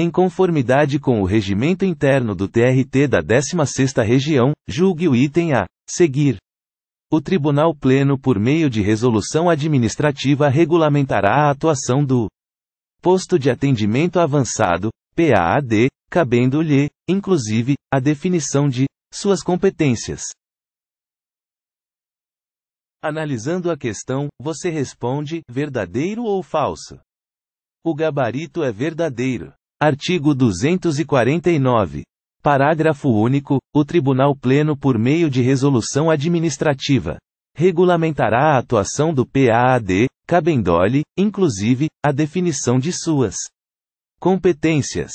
Em conformidade com o regimento interno do TRT da 16ª Região, julgue o item a seguir. O Tribunal Pleno por meio de resolução administrativa regulamentará a atuação do Posto de Atendimento Avançado, PAAD, cabendo-lhe, inclusive, a definição de suas competências. Analisando a questão, você responde verdadeiro ou falso? O gabarito é verdadeiro. Artigo 249. Parágrafo único. O Tribunal Pleno, por meio de resolução administrativa, regulamentará a atuação do PAAD, cabendo-lhe, inclusive, a definição de suas competências.